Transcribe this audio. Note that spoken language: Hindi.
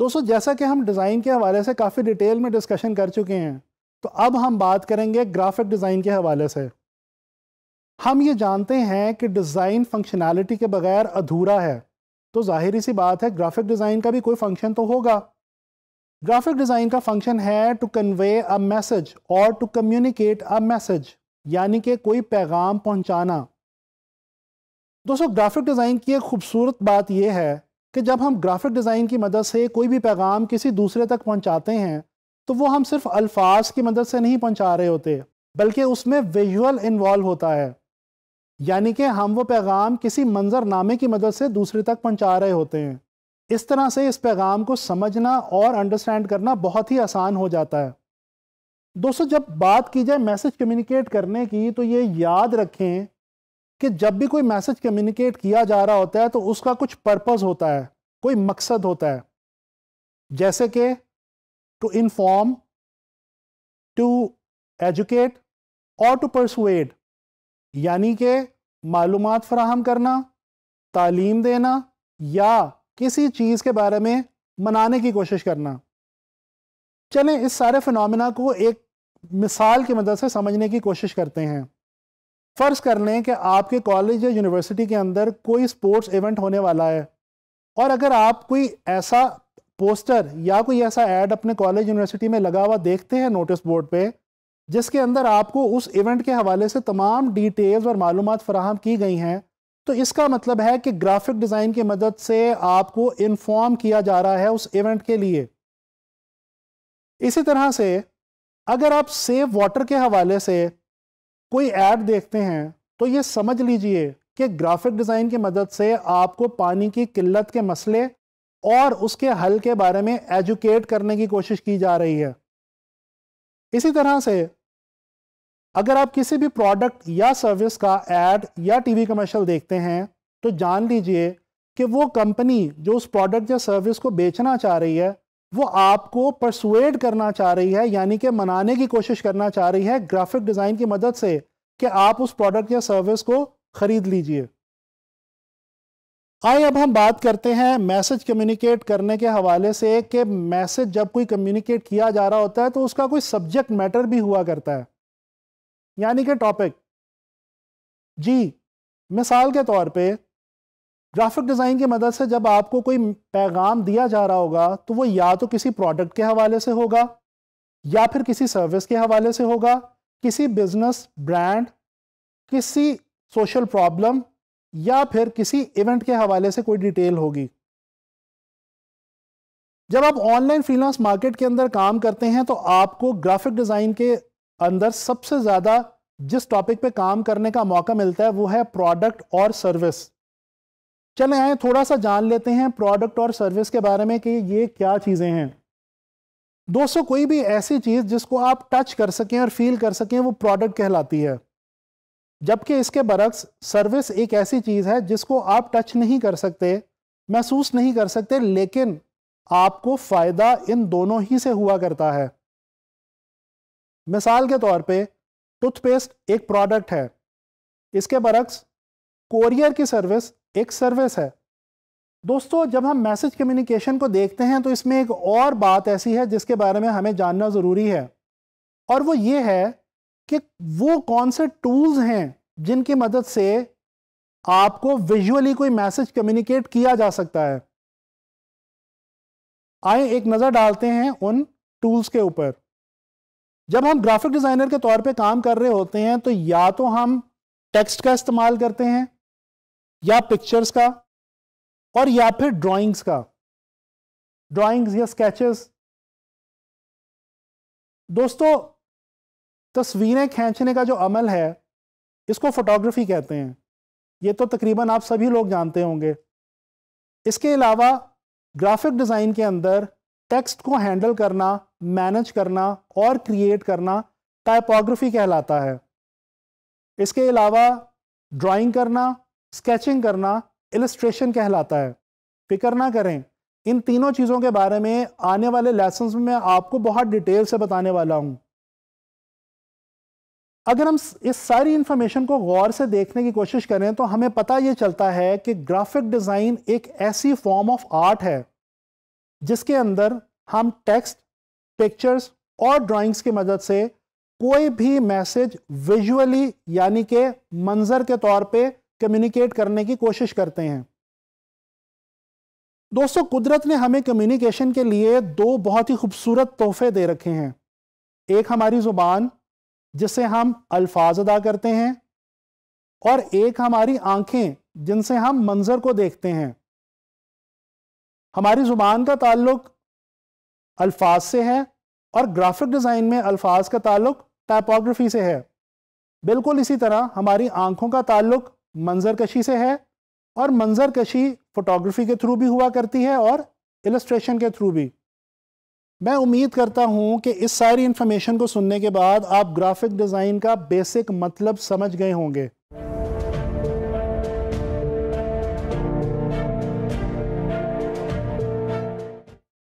दोस्तों जैसा कि हम डिज़ाइन के हवाले से काफ़ी डिटेल में डिस्कशन कर चुके हैं तो अब हम बात करेंगे ग्राफिक डिज़ाइन के हवाले से हम ये जानते हैं कि डिज़ाइन फंक्शनैलिटी के बगैर अधूरा है तो जाहिर सी बात है ग्राफिक डिज़ाइन का भी कोई फंक्शन तो होगा ग्राफिक डिज़ाइन का फंक्शन है टू कन्वे अ मैसेज और टू कम्युनिकेट अ मैसेज यानी कि कोई पैगाम पहुंचाना दोस्तों ग्राफिक डिज़ाइन की एक खूबसूरत बात यह है कि जब हम ग्राफिक डिज़ाइन की मदद से कोई भी पैगाम किसी दूसरे तक पहुंचाते हैं तो वो हम सिर्फ अल्फाज की मदद से नहीं पहुंचा रहे होते बल्कि उसमें विजुअल इन्वॉल्व होता है यानी कि हम वो पैगाम किसी मंजरनामे की मदद से दूसरे तक पहुंचा रहे होते हैं इस तरह से इस पैगाम को समझना और अंडरस्टैंड करना बहुत ही आसान हो जाता है दोस्तों जब बात की जाए मैसेज कम्युनिकेट करने की तो ये याद रखें कि जब भी कोई मैसेज कम्युनिकेट किया जा रहा होता है तो उसका कुछ पर्पस होता है कोई मकसद होता है जैसे कि टू इन्फॉर्म टू एजुकेट और टू परसुएड यानी कि मालूम फ्राहम करना तालीम देना या किसी चीज़ के बारे में मनाने की कोशिश करना चलें इस सारे फिनमिना को एक मिसाल की मदद से समझने की कोशिश करते हैं फ़र्ज़ कर लें कि आपके कॉलेज या यूनिवर्सिटी के अंदर कोई स्पोर्ट्स इवेंट होने वाला है और अगर आप कोई ऐसा पोस्टर या कोई ऐसा ऐड अपने कॉलेज यूनिवर्सिटी में लगा हुआ देखते हैं नोटिस बोर्ड पे जिसके अंदर आपको उस इवेंट के हवाले से तमाम डिटेल्स और मालूम फराहम की गई हैं तो इसका मतलब है कि ग्राफिक डिज़ाइन की मदद से आपको इन्फॉर्म किया जा रहा है उस इवेंट के लिए इसी तरह से अगर आप सेव वाटर के हवाले से कोई ऐड देखते हैं तो ये समझ लीजिए कि ग्राफिक डिज़ाइन की मदद से आपको पानी की किल्लत के मसले और उसके हल के बारे में एजुकेट करने की कोशिश की जा रही है इसी तरह से अगर आप किसी भी प्रोडक्ट या सर्विस का एड या टीवी कमर्शियल देखते हैं तो जान लीजिए कि वो कंपनी जो उस प्रोडक्ट या सर्विस को बेचना चाह रही है वो आपको परसुएड करना चाह रही है यानी कि मनाने की कोशिश करना चाह रही है ग्राफिक डिज़ाइन की मदद से कि आप उस प्रोडक्ट या सर्विस को ख़रीद लीजिए आइए अब हम बात करते हैं मैसेज कम्युनिकेट करने के हवाले से कि मैसेज जब कोई कम्युनिकेट किया जा रहा होता है तो उसका कोई सब्जेक्ट मैटर भी हुआ करता है यानी कि टॉपिक जी मिसाल के तौर पर ग्राफिक डिज़ाइन की मदद से जब आपको कोई पैगाम दिया जा रहा होगा तो वो या तो किसी प्रोडक्ट के हवाले से होगा या फिर किसी सर्विस के हवाले से होगा किसी बिजनेस ब्रांड किसी सोशल प्रॉब्लम या फिर किसी इवेंट के हवाले से कोई डिटेल होगी जब आप ऑनलाइन फ्रीलांस मार्केट के अंदर काम करते हैं तो आपको ग्राफिक डिज़ाइन के अंदर सबसे ज़्यादा जिस टॉपिक पे काम करने का मौका मिलता है वो है प्रोडक्ट और सर्विस चले आए थोड़ा सा जान लेते हैं प्रोडक्ट और सर्विस के बारे में कि ये क्या चीज़ें हैं दोस्तों कोई भी ऐसी चीज़ जिसको आप टच कर सकें और फील कर सकें वो प्रोडक्ट कहलाती है जबकि इसके बरक्स सर्विस एक ऐसी चीज़ है जिसको आप टच नहीं कर सकते महसूस नहीं कर सकते लेकिन आपको फ़ायदा इन दोनों ही से हुआ करता है मिसाल के तौर पे टूथपेस्ट एक प्रोडक्ट है इसके बरक्स कोरियर की सर्विस एक सर्विस है दोस्तों जब हम मैसेज कम्युनिकेशन को देखते हैं तो इसमें एक और बात ऐसी है जिसके बारे में हमें जानना ज़रूरी है और वो ये है कि वो कौन से टूल्स हैं जिनकी मदद से आपको विजुअली कोई मैसेज कम्युनिकेट किया जा सकता है आए एक नज़र डालते हैं उन टूल्स के ऊपर जब हम ग्राफिक डिज़ाइनर के तौर पे काम कर रहे होते हैं तो या तो हम टेक्स्ट का इस्तेमाल करते हैं या पिक्चर्स का और या फिर ड्राइंग्स का ड्राइंग्स या स्केचेस दोस्तों तस्वीरें खींचने का जो अमल है इसको फोटोग्राफी कहते हैं ये तो तकरीबन आप सभी लोग जानते होंगे इसके अलावा ग्राफिक डिज़ाइन के अंदर टेक्स्ट को हैंडल करना मैनेज करना और क्रिएट करना टाइपोग्राफी कहलाता है इसके अलावा ड्राइंग करना स्केचिंग करना इलस्ट्रेशन कहलाता है फिक्र ना करें इन तीनों चीज़ों के बारे में आने वाले लेसन में मैं आपको बहुत डिटेल से बताने वाला हूँ अगर हम इस सारी इन्फॉर्मेशन को गौर से देखने की कोशिश करें तो हमें पता ये चलता है कि ग्राफिक डिज़ाइन एक ऐसी फॉर्म ऑफ आर्ट है जिसके अंदर हम टेक्स्ट पिक्चर्स और ड्राइंग्स की मदद से कोई भी मैसेज विजुअली यानी के मंजर के तौर पे कम्युनिकेट करने की कोशिश करते हैं दोस्तों कुदरत ने हमें कम्युनिकेशन के लिए दो बहुत ही खूबसूरत तोहफे दे रखे हैं एक हमारी ज़ुबान जिससे हम अल्फाज अदा करते हैं और एक हमारी आंखें जिनसे हम मंजर को देखते हैं हमारी ज़ुबान का ताल्लुक अल्फाज से है और ग्राफिक डिज़ाइन में अल्फाज का ताल्लुक टाइपोग्राफी से है बिल्कुल इसी तरह हमारी आंखों का ताल्लुक मंजर कशी से है और मंजर कशी फ़ोटोग्राफी के थ्रू भी हुआ करती है और इलस्ट्रेशन के थ्रू भी मैं उम्मीद करता हूँ कि इस सारी इंफॉर्मेशन को सुनने के बाद आप ग्राफिक डिज़ाइन का बेसिक मतलब समझ गए होंगे